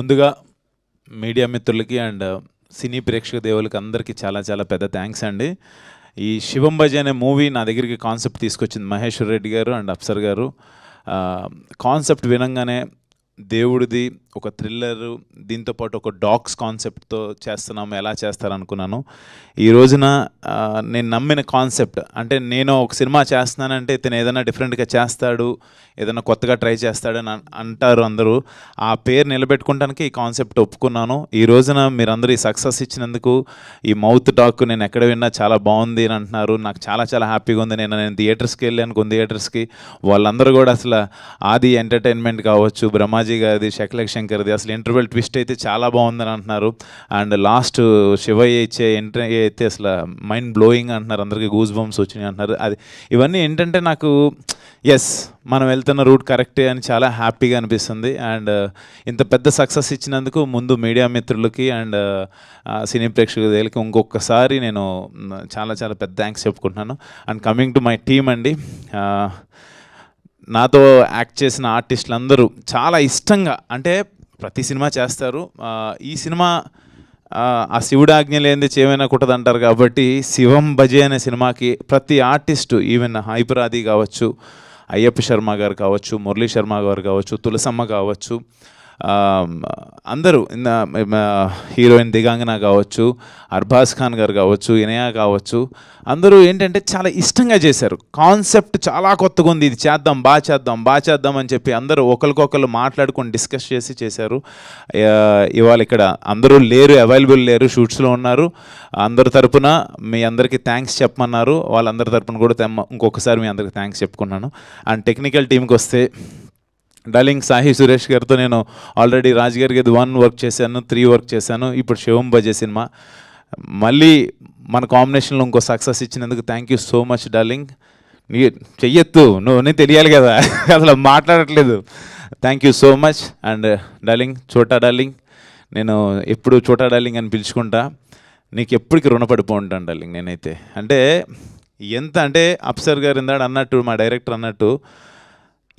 ముందుగా మీడియా మిత్రులకి అండ్ సినీ ప్రేక్షక దేవులకి అందరికీ చాలా చాలా పెద్ద థ్యాంక్స్ అండి ఈ శివం భజ అనే మూవీ నా దగ్గరికి కాన్సెప్ట్ తీసుకొచ్చింది మహేశ్వర్ రెడ్డి గారు అండ్ అప్సర్ గారు కాన్సెప్ట్ వినంగానే దేవుడిది ఒక థ్రిల్లర్ దీంతోపాటు ఒక డాగ్స్ కాన్సెప్ట్తో చేస్తున్నాము ఎలా చేస్తారనుకున్నాను ఈ రోజున నేను నమ్మిన కాన్సెప్ట్ అంటే నేను ఒక సినిమా చేస్తున్నానంటే ఇతను ఏదైనా డిఫరెంట్గా చేస్తాడు ఏదైనా కొత్తగా ట్రై చేస్తాడని అంటారు అందరూ ఆ పేరు నిలబెట్టుకోవడానికి ఈ కాన్సెప్ట్ ఒప్పుకున్నాను ఈ రోజున మీరందరూ ఈ సక్సెస్ ఇచ్చినందుకు ఈ మౌత్ టాక్ నేను ఎక్కడ విన్నా చాలా బాగుంది అని అంటున్నారు నాకు చాలా చాలా హ్యాపీగా ఉంది నేను నేను థియేటర్స్కి వెళ్ళాను కొన్ని థియేటర్స్కి వాళ్ళందరూ కూడా అసలు ఆది ఎంటర్టైన్మెంట్ కావచ్చు బ్రహ్మాజీ గారిది శకలక్ష్మి ది అసలు ఇంటర్వెల్ ట్విస్ట్ అయితే చాలా బాగుందని అంటున్నారు అండ్ లాస్ట్ శివయ్య ఇచ్చే ఎంట్రీ అయితే అసలు మైండ్ బ్లోయింగ్ అంటున్నారు అందరికీ గూజ్ బంప్స్ వచ్చినాయి అంటున్నారు అది ఇవన్నీ ఏంటంటే నాకు ఎస్ మనం వెళ్తున్న రూట్ కరెక్టే అని చాలా హ్యాపీగా అనిపిస్తుంది అండ్ ఇంత పెద్ద సక్సెస్ ఇచ్చినందుకు ముందు మీడియా మిత్రులకి అండ్ సినీ ప్రేక్షకులకి ఇంకొకసారి నేను చాలా చాలా పెద్ద థ్యాంక్స్ చెప్పుకుంటున్నాను and coming to my team అండి నాతో యాక్ట్ చేసిన ఆర్టిస్టులు అందరూ చాలా ఇష్టంగా అంటే ప్రతి సినిమా చేస్తారు ఈ సినిమా ఆ శివుడు ఆజ్ఞ లేనిది చేయమైనా కుట్టదు అంటారు కాబట్టి శివం భజే అనే సినిమాకి ప్రతి ఆర్టిస్టు ఈవెన్ హైపరాది కావచ్చు అయ్యప్ప శర్మ గారు కావచ్చు మురళీ శర్మ గారు కావచ్చు తులసమ్మ కావచ్చు అందరూ హీరోయిన్ దిగాంగన కావచ్చు అర్బాజ్ ఖాన్ గారు కావచ్చు ఇనయా కావచ్చు అందరూ ఏంటంటే చాలా ఇష్టంగా చేశారు కాన్సెప్ట్ చాలా కొత్తగా ఉంది ఇది చేద్దాం బాగా చేద్దాం బాగా చేద్దాం అని చెప్పి అందరూ ఒకరికొకరు మాట్లాడుకొని డిస్కస్ చేసి చేశారు ఇవాళ ఇక్కడ అందరూ లేరు అవైలబుల్ లేరు షూట్స్లో ఉన్నారు అందరి తరపున మీ అందరికీ థ్యాంక్స్ చెప్పమన్నారు వాళ్ళందరి తరపున కూడా ఇంకొకసారి మీ అందరికి థ్యాంక్స్ చెప్పుకున్నాను అండ్ టెక్నికల్ టీంకి వస్తే డార్లింగ్ సాహి సురేష్ గారితో నేను ఆల్రెడీ రాజ్ గారికి వన్ వర్క్ చేశాను త్రీ వర్క్ చేశాను ఇప్పుడు శివం బజే సినిమా మళ్ళీ మన కాంబినేషన్లో ఇంకో సక్సెస్ ఇచ్చినందుకు thank you so much darling నీ చెయ్యొద్దు నువ్వు తెలియాలి కదా అసలు మాట్లాడట్లేదు thank you so much and darling చోటా డార్లింగ్ నేను ఎప్పుడు చోటా డార్లింగ్ అని పిలుచుకుంటా నీకు ఎప్పటికి రుణపడిపో ఉంటాను డార్లింగ్ నేనైతే అంటే ఎంత అంటే అప్సర్ గారు ఇందాడు అన్నట్టు మా డైరెక్టర్ అన్నట్టు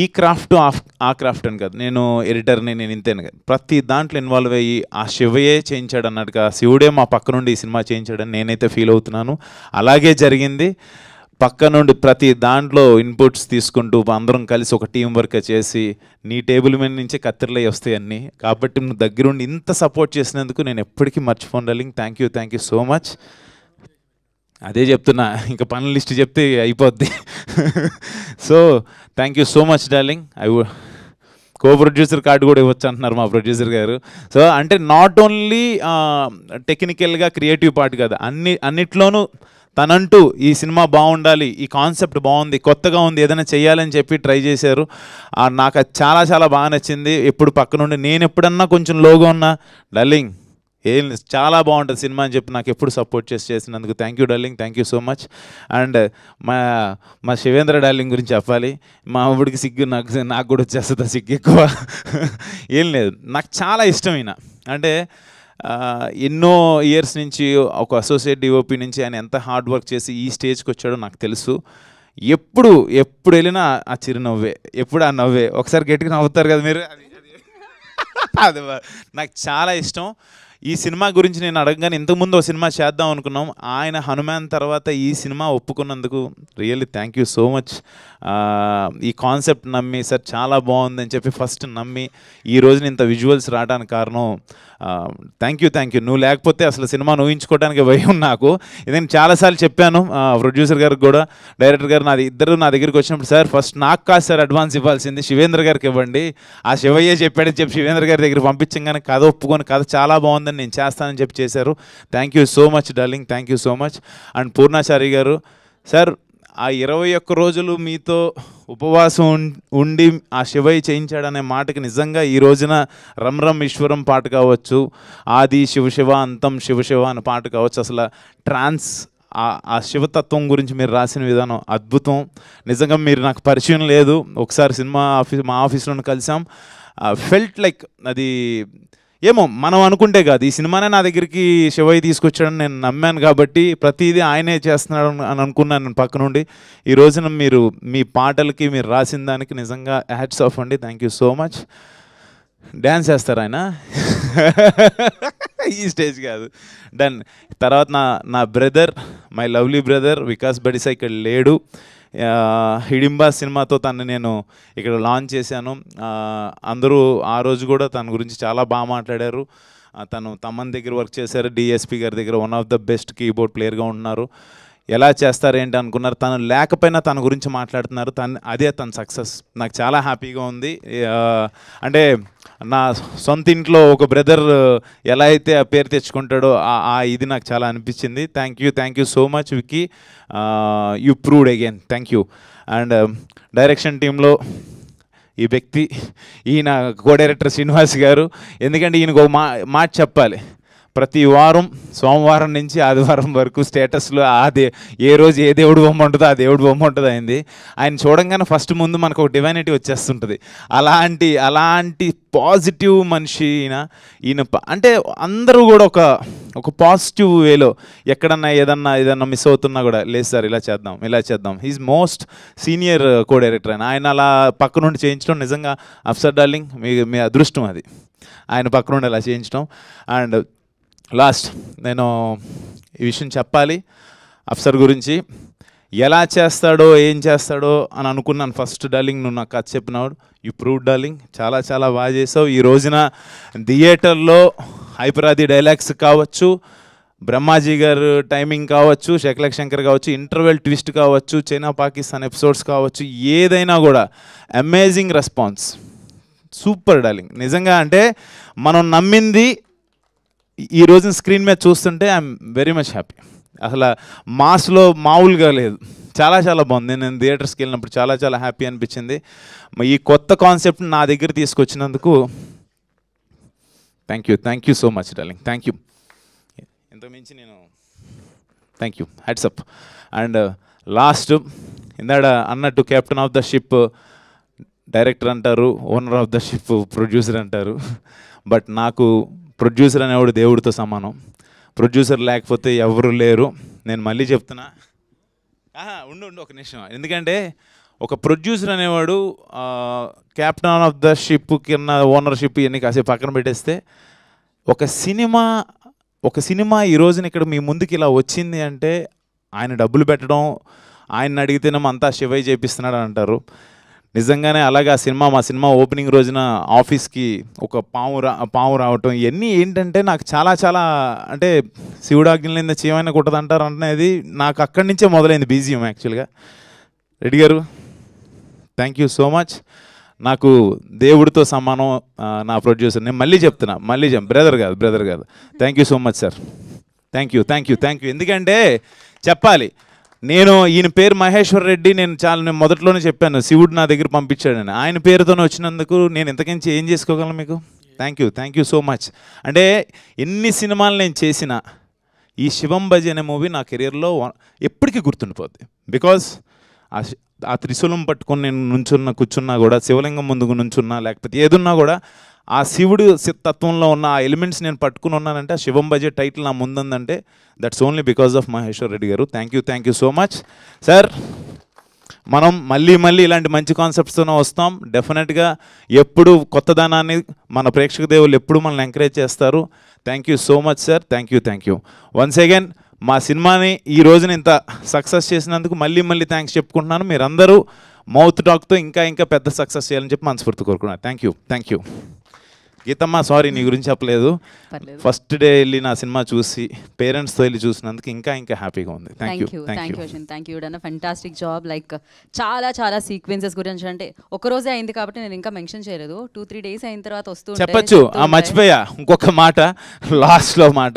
ఈ క్రాఫ్ట్ ఆఫ్ ఆ క్రాఫ్ట్ అని కాదు నేను ఎడిటర్ని నేను ఇంతేను కాదు ప్రతి దాంట్లో ఇన్వాల్వ్ అయ్యి ఆ శివయే చేయించాడు అన్నట్టుగా శివుడే మా పక్క నుండి ఈ సినిమా చేయించాడని నేనైతే ఫీల్ అవుతున్నాను అలాగే జరిగింది పక్క నుండి ప్రతి దాంట్లో ఇన్పుట్స్ తీసుకుంటూ అందరం కలిసి ఒక టీం వర్క్ చేసి నీ టేబుల్ మీద నుంచే కత్తిరలై వస్తాయి అన్నీ కాబట్టి నువ్వు దగ్గరుండి ఇంత సపోర్ట్ చేసినందుకు నేను ఎప్పటికీ మర్చిపోండలింగ్ thank you thank you so much అదే చెప్తున్నా ఇంకా పనుల లిస్ట్ చెప్తే అయిపోద్ది so thank you so much darling I co producer card కూడా ఇవ్వచ్చు అంటున్నారు మా ప్రొడ్యూసర్ గారు సో అంటే నాట్ ఓన్లీ టెక్నికల్గా క్రియేటివ్ పార్ట్ కదా అన్ని అన్నిట్లోనూ తనంటూ ఈ సినిమా బాగుండాలి ఈ కాన్సెప్ట్ బాగుంది కొత్తగా ఉంది ఏదైనా చేయాలని చెప్పి ట్రై చేశారు నాకు చాలా చాలా బాగా నచ్చింది ఎప్పుడు పక్కనుండి నేను ఎప్పుడన్నా కొంచెం లోగా ఉన్నా డల్లింగ్ ఏం చాలా బాగుంటుంది సినిమా అని చెప్పి నాకు ఎప్పుడు సపోర్ట్ చేసి చేసినందుకు thank you darling thank you so much and మా మా శివేంద్ర డార్లింగ్ గురించి చెప్పాలి మా అమ్ముడికి సిగ్గు నాకు నాకు కూడా వచ్చేస్తుంది సిగ్గు ఎక్కువ ఏం లేదు నాకు చాలా ఇష్టం ఈయన అంటే ఎన్నో ఇయర్స్ నుంచి ఒక అసోసియేట్ డిఓపి నుంచి ఆయన ఎంత హార్డ్ వర్క్ చేసి ఈ స్టేజ్కి వచ్చాడో నాకు తెలుసు ఎప్పుడు ఎప్పుడు వెళ్ళినా ఆ చిరునవ్వే ఎప్పుడు ఆ నవ్వే ఒకసారి గట్టిగా నవ్వుతారు కదా మీరు అది నాకు చాలా ఇష్టం ఈ సినిమా గురించి నేను అడగగానే ఇంతకుముందు ఒక సినిమా చేద్దాం అనుకున్నాం ఆయన హనుమాన్ తర్వాత ఈ సినిమా ఒప్పుకున్నందుకు really thank you so much ఈ కాన్సెప్ట్ నమ్మి సార్ చాలా బాగుందని చెప్పి ఫస్ట్ నమ్మి ఈ రోజున ఇంత విజువల్స్ రావడానికి కారణం థ్యాంక్ యూ థ్యాంక్ యూ నువ్వు లేకపోతే అసలు సినిమా నువ్వించుకోవడానికి భయం నాకు నేను చాలాసార్లు చెప్పాను ప్రొడ్యూసర్ గారికి కూడా డైరెక్టర్ గారు నాది ఇద్దరు నా దగ్గరికి వచ్చినప్పుడు సార్ ఫస్ట్ నాకు కాదు సార్ అడ్వాన్స్ ఇవ్వాల్సింది శివేంద్ర గారికి ఇవ్వండి ఆ శివయ్య చెప్పాడని చెప్పి శివేంద్ర గారి దగ్గర కానీ కథ ఒప్పుకొని కథ చాలా బాగుందని పనులన్నీ నేను చేస్తానని చెప్పి చేశారు thank you so much darling thank you so much and Purnachari గారు సార్ ఆ ఇరవై ఒక్క రోజులు మీతో ఉపవాసం ఉండి ఆ శివయ్య చేయించాడనే మాటకి నిజంగా ఈ రోజున రమరం ఈశ్వరం పాట కావచ్చు ఆది శివశివ అంతం శివశివ అనే పాట కావచ్చు అసలు ట్రాన్స్ ఆ శివతత్వం గురించి మీరు రాసిన విధానం అద్భుతం నిజంగా మీరు నాకు పరిచయం లేదు ఒకసారి సినిమా ఆఫీస్ మా ఆఫీస్లో కలిసాం ఫెల్ట్ లైక్ అది ఏమో మనం అనుకుంటే కాదు ఈ సినిమానే నా దగ్గరికి శివయ్య తీసుకొచ్చాడని నేను నమ్మాను కాబట్టి ప్రతిదీ ఆయనే చేస్తున్నాడు అని అనుకున్నాను నేను పక్క నుండి ఈ రోజున మీరు మీ పాటలకి మీరు రాసిన దానికి నిజంగా హ్యాట్స్ ఆఫ్ అండి thank you so much dance వేస్తారు ఆయన ఈ స్టేజ్ కాదు డన్ తర్వాత నా నా brother my lovely brother Vikas Badisa ఇక్కడ లేడు హిడింబా సినిమాతో తనని నేను ఇక్కడ లాంచ్ చేశాను అందరూ ఆ రోజు కూడా తన గురించి చాలా బాగా మాట్లాడారు తను తమ్మన్ దగ్గర వర్క్ చేశారు డిఎస్పి గారి దగ్గర one of the best keyboard ప్లేయర్గా ఉన్నారు ఎలా చేస్తారు ఏంటి అనుకున్నారు తను లేకపోయినా తన గురించి మాట్లాడుతున్నారు తను అదే తన సక్సెస్ నాకు చాలా హ్యాపీగా ఉంది అంటే నా సొంత ఇంట్లో ఒక బ్రదర్ ఎలా అయితే ఆ పేరు తెచ్చుకుంటాడో ఆ ఇది నాకు చాలా అనిపించింది thank you thank you so much Vicky you proved again thank you and direction టీంలో ఈ వ్యక్తి ఈయన కో డైరెక్టర్ శ్రీనివాస్ గారు ఎందుకంటే ఈయనకు ఒక మా మాట చెప్పాలి ప్రతి వారం సోమవారం నుంచి ఆదివారం వరకు స్టేటస్లో ఆ దే ఏ రోజు ఏ దేవుడు బొమ్మ ఉంటుందో ఆ దేవుడు బొమ్మ ఉంటుంది అయింది ఆయన చూడంగానే ఫస్ట్ ముందు మనకు ఒక డివైనిటీ వచ్చేస్తుంటుంది అలాంటి అలాంటి పాజిటివ్ మనిషి ఈయన ఈయన అంటే అందరూ కూడా ఒక ఒక పాజిటివ్ వేలో ఎక్కడన్నా ఏదన్నా ఏదన్నా మిస్ అవుతున్నా కూడా లేదు సార్ ఇలా చేద్దాం ఇలా చేద్దాం he's most senior co director ఆయన ఆయన అలా పక్క నుండి చేయించడం నిజంగా అఫ్సర్ డార్లింగ్ మీ మీ అదృష్టం అది ఆయన పక్క నుండి అలా చేయించడం అండ్ లాస్ట్ నేను ఈ విషయం చెప్పాలి అఫ్సర్ గురించి ఎలా చేస్తాడో ఏం చేస్తాడో అని అనుకున్నాను ఫస్ట్ డార్లింగ్ నువ్వు నాకు కథ చెప్పినాడు యూ ప్రూవ్ డార్లింగ్ చాలా చాలా బాగా చేసావు ఈ రోజున థియేటర్లో హైపరాది డైలాగ్స్ కావచ్చు బ్రహ్మాజీ గారు టైమింగ్ కావచ్చు శకలక్ శంకర్ కావచ్చు ఇంటర్వెల్ ట్విస్ట్ కావచ్చు చైనా పాకిస్తాన్ ఎపిసోడ్స్ కావచ్చు ఏదైనా కూడా అమేజింగ్ రెస్పాన్స్ సూపర్ డార్లింగ్ నిజంగా అంటే మనం నమ్మింది ఈ రోజున స్క్రీన్ మీద చూస్తుంటే ఐఎమ్ వెరీ మచ్ హ్యాపీ అసలు మాస్లో మామూలుగా లేదు చాలా చాలా బాగుంది నేను థియేటర్స్కి వెళ్ళినప్పుడు చాలా చాలా హ్యాపీ అనిపించింది ఈ కొత్త కాన్సెప్ట్ నా దగ్గర తీసుకొచ్చినందుకు thank you thank you so much darling thank you మించి నేను thank you hats off and last ఇందాడ అన్నట్టు captain of the ship director అంటారు owner of the ship producer అంటారు బట్ నాకు ప్రొడ్యూసర్ అనేవాడు దేవుడితో సమానం ప్రొడ్యూసర్ లేకపోతే ఎవరు లేరు నేను మళ్ళీ చెప్తున్నా ఉండు ఉండు ఒక నిమిషం ఎందుకంటే ఒక ప్రొడ్యూసర్ అనేవాడు క్యాప్టెన్ ఆఫ్ ద షిప్ కింద ఓనర్షిప్ ఇవన్నీ కాసేపు పక్కన పెట్టేస్తే ఒక సినిమా ఒక సినిమా ఈ రోజున ఇక్కడ మీ ముందుకు ఇలా వచ్చింది అంటే ఆయన డబ్బులు పెట్టడం ఆయన అడిగితేనేమో అంతా శివయ్య చేపిస్తున్నాడు అంటారు నిజంగానే అలాగ ఆ సినిమా మా సినిమా ఓపెనింగ్ రోజున ఆఫీస్కి ఒక పాము రా పాము రావటం ఇవన్నీ ఏంటంటే నాకు చాలా చాలా అంటే లేదా చీమైన అంటారు అనేది నాకు అక్కడి నుంచే మొదలైంది బీజియం యాక్చువల్గా Reddy garu thank you so much నాకు దేవుడితో సమానం నా ప్రొడ్యూసర్ నేను మళ్ళీ చెప్తున్నా మళ్ళీ చెప్ బ్రదర్ కాదు బ్రదర్ కాదు thank you so much sir thank you thank you thank you ఎందుకంటే చెప్పాలి నేను ఈయన పేరు మహేశ్వర్ రెడ్డి నేను చాలా నేను మొదట్లోనే చెప్పాను శివుడు నా దగ్గర పంపించాడని ఆయన పేరుతో వచ్చినందుకు నేను ఇంతకించి ఏం చేసుకోగలను మీకు thank you thank you so much అంటే ఎన్ని సినిమాలు నేను చేసినా ఈ శివం భజ్ అనే మూవీ నా కెరీర్లో ఎప్పటికీ గుర్తుండిపోద్ది బికాస్ ఆ త్రిశూలం పట్టుకొని నేను నుంచున్నా కూర్చున్నా కూడా శివలింగం ముందుకు నుంచున్నా లేకపోతే ఏదున్నా కూడా ఆ శివుడు తత్వంలో ఉన్న ఆ ఎలిమెంట్స్ నేను పట్టుకుని ఉన్నానంటే ఆ శివం బజెట్ టైటిల్ నా ముందుందంటే that's only because of Maheshwar Reddy garu thank you thank you so much sir మనం మళ్ళీ మళ్ళీ ఇలాంటి మంచి కాన్సెప్ట్స్తోనే వస్తాం డెఫినెట్గా ఎప్పుడు కొత్తదనాన్ని మన ప్రేక్షక దేవులు ఎప్పుడు మనల్ని ఎంకరేజ్ చేస్తారు thank you so much sir thank you thank you once again మా సినిమాని ఈ రోజున ఇంత సక్సెస్ చేసినందుకు మళ్ళీ మళ్ళీ థ్యాంక్స్ చెప్పుకుంటున్నాను మీరందరూ మౌత్ టాక్తో ఇంకా ఇంకా పెద్ద సక్సెస్ చేయాలని చెప్పి మనస్ఫూర్తి కోరుకున్నాను thank you thank you Geethamma sorry నీ గురించి చెప్పలేదు ఫస్ట్ డే వెళ్ళి నా సినిమా చూసి పేరెంట్స్తో వెళ్ళి చూసినందుకు ఇంకా ఇంకా హ్యాపీగా ఉంది thank you thank you thank you అన్న ఫెంటాస్టిక్ జాబ్ లైక్ చాలా చాలా సీక్వెన్సెస్ గురించి అంటే ఒక రోజే అయింది కాబట్టి నేను ఇంకా మెన్షన్ చేయలేదు టూ త్రీ డేస్ అయిన తర్వాత వస్తూ చెప్పచ్చు ఆ మర్చిపోయా ఇంకొక మాట లాస్ట్లో మాట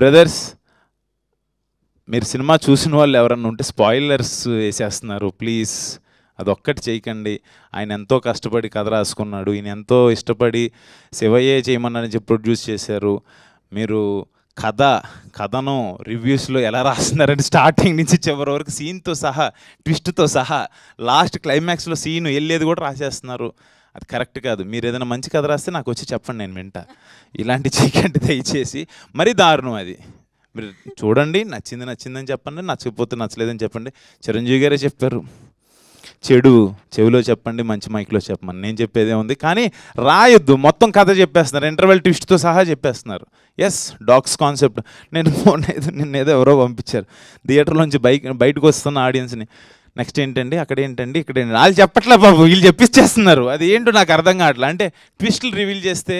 బ్రదర్స్ మీరు సినిమా చూసిన వాళ్ళు ఎవరన్నా ఉంటే స్పాయిలర్స్ వేసేస్తున్నారు ప్లీజ్ అదొక్కటి చేయకండి ఆయన ఎంతో కష్టపడి కథ రాసుకున్నాడు ఈయన ఎంతో ఇష్టపడి శివయ్యే చేయమన్నారని చెప్పి ప్రొడ్యూస్ చేశారు మీరు కథ కథను రివ్యూస్లో ఎలా రాస్తున్నారంటే స్టార్టింగ్ నుంచి చివరి వరకు సీన్తో సహా ట్విస్ట్తో సహా లాస్ట్ క్లైమాక్స్లో సీన్ వెళ్ళేది కూడా రాసేస్తున్నారు అది కరెక్ట్ కాదు మీరు ఏదైనా మంచి కథ రాస్తే నాకు వచ్చి చెప్పండి నేను వింట ఇలాంటి చీకటి దయచేసి మరీ దారుణం అది మీరు చూడండి నచ్చింది నచ్చిందని చెప్పండి నచ్చకపోతే నచ్చలేదని చెప్పండి చిరంజీవి గారే చెప్పారు చెడు చెవిలో చెప్పండి మంచి మైక్లో చెప్పమని నేను చెప్పేదే ఉంది కానీ రాయొద్దు మొత్తం కథ చెప్పేస్తున్నారు ఇంటర్వెల్ ట్విస్ట్తో సహా చెప్పేస్తున్నారు ఎస్ డాగ్స్ కాన్సెప్ట్ నేను ఏదో ఎవరో పంపించారు థియేటర్లోంచి బైక్ బయటకు వస్తున్న ఆడియన్స్ని నెక్స్ట్ ఏంటండి అక్కడ ఏంటండి ఇక్కడ ఏంటి వాళ్ళు చెప్పట్లే బాబు వీళ్ళు చెప్పిచ్చేస్తున్నారు అది ఏంటో నాకు అర్థం కావట్లే అంటే ట్విస్ట్లు రివీల్ చేస్తే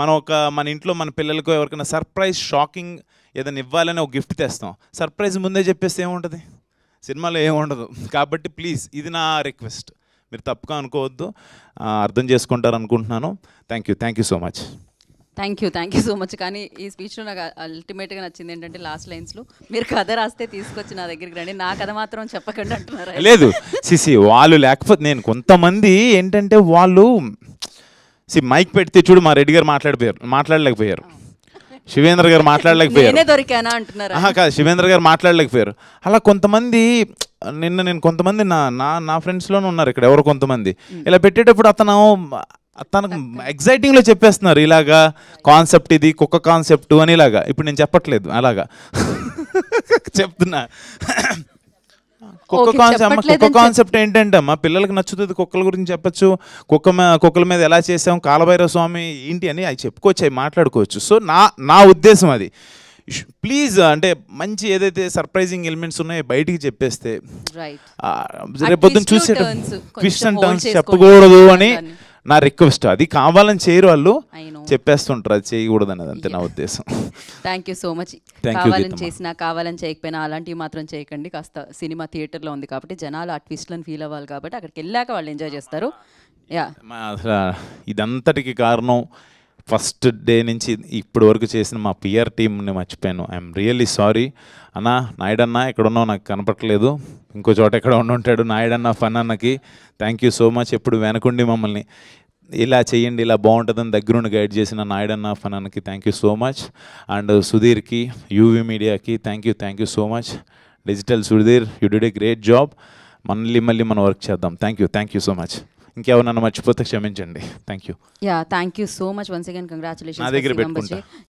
మనం ఒక మన ఇంట్లో మన పిల్లలకు ఎవరికైనా సర్ప్రైజ్ షాకింగ్ ఏదైనా ఇవ్వాలని ఒక గిఫ్ట్ తెస్తాం సర్ప్రైజ్ ముందే చెప్పేస్తే ఏముంటుంది సినిమాలో ఏముండదు కాబట్టి ప్లీజ్ ఇది నా రిక్వెస్ట్ మీరు తప్పుగా అనుకోవద్దు అర్థం చేసుకుంటారు అనుకుంటున్నాను thank you thank you so much thank you thank you so much కానీ ఈ స్పీచ్లో నాకు అల్టిమేట్గా నచ్చింది ఏంటంటే లాస్ట్ లైన్స్లో మీరు కథ రాస్తే తీసుకొచ్చి నా దగ్గరికి రండి నా కథ మాత్రం చెప్పకండి అంటున్నారు లేదు సిసి వాళ్ళు లేకపోతే నేను కొంతమంది ఏంటంటే వాళ్ళు సి మైక్ పెడితే చూడు మా రెడ్డి గారు మాట్లాడిపోయారు మాట్లాడలేకపోయారు శివేంద్ర గారు మాట్లాడలేకపోయారు దొరికానా అంటున్నారు కాదు శివేంద్ర గారు మాట్లాడలేకపోయారు అలా కొంతమంది నిన్న నేను కొంతమంది నా నా నా ఫ్రెండ్స్లోనే ఉన్నారు ఇక్కడ ఎవరు కొంతమంది ఇలా పెట్టేటప్పుడు అతను తనకు ఎగ్జైటింగ్లో చెప్పేస్తున్నారు ఇలాగా కాన్సెప్ట్ ఇది కుక్క కాన్సెప్ట్ అని ఇలాగా ఇప్పుడు నేను చెప్పట్లేదు అలాగా చెప్తున్నా కుక్క కాన్సెప్ట్ కుక్క కాన్సెప్ట్ ఏంటంటే అమ్మా పిల్లలకి నచ్చుతుంది కుక్కల గురించి చెప్పచ్చు కుక్క కుక్కల మీద ఎలా చేసాం కాలభైరవ స్వామి ఏంటి అని అవి చెప్పుకోవచ్చు అవి మాట్లాడుకోవచ్చు సో నా నా ఉద్దేశం అది ప్లీజ్ అంటే మంచి ఏదైతే సర్ప్రైజింగ్ ఎలిమెంట్స్ ఉన్నాయో బయటికి చెప్పేస్తే రేపొద్దు చూసే క్విస్టన్ అండ్ టర్న్స్ చెప్పకూడదు అని నా రిక్వెస్ట్ అది కావాలని చేయరు వాళ్ళు చెప్పేస్తుంటారు అది చేయకూడదు అన్నది అంతే నా ఉద్దేశం థ్యాంక్ యూ సో మచ్ కావాలని చేసినా కావాలని చేయకపోయినా అలాంటివి మాత్రం చేయకండి కాస్త సినిమా థియేటర్లో ఉంది కాబట్టి జనాలు ఆ ట్విస్ట్లను ఫీల్ అవ్వాలి కాబట్టి అక్కడికి వెళ్ళాక వాళ్ళు ఎంజాయ్ చేస్తారు యా ఇదంతటికి కారణం ఫస్ట్ డే నుంచి ఇప్పటి వరకు చేసిన మా పిఆర్ టీంని మర్చిపోయాను ఐఎమ్ రియల్లీ సారీ అన్న నాయుడన్న ఎక్కడున్నావు నాకు కనపట్టలేదు ఇంకో చోట ఎక్కడ ఉండుంటాడు నాయుడన్న ఫన్ అన్నకి థ్యాంక్ యూ సో మచ్ ఎప్పుడు వెనకుండి మమ్మల్ని ఇలా చేయండి ఇలా బాగుంటుందని దగ్గరుండి గైడ్ చేసిన నాయుడన్న ఫనానికి thank you so much and సుధీర్కి యూవీ మీడియాకి thank you thank you so much digital Sudheer you did a great job మళ్ళీ మళ్ళీ మనం వర్క్ చేద్దాం thank you thank you so much ఇంకేమన్నా మర్చిపోతే క్షమించండి thank you yeah thank you so much once again congratulation నా దగ్గర పెట్టుకుంటా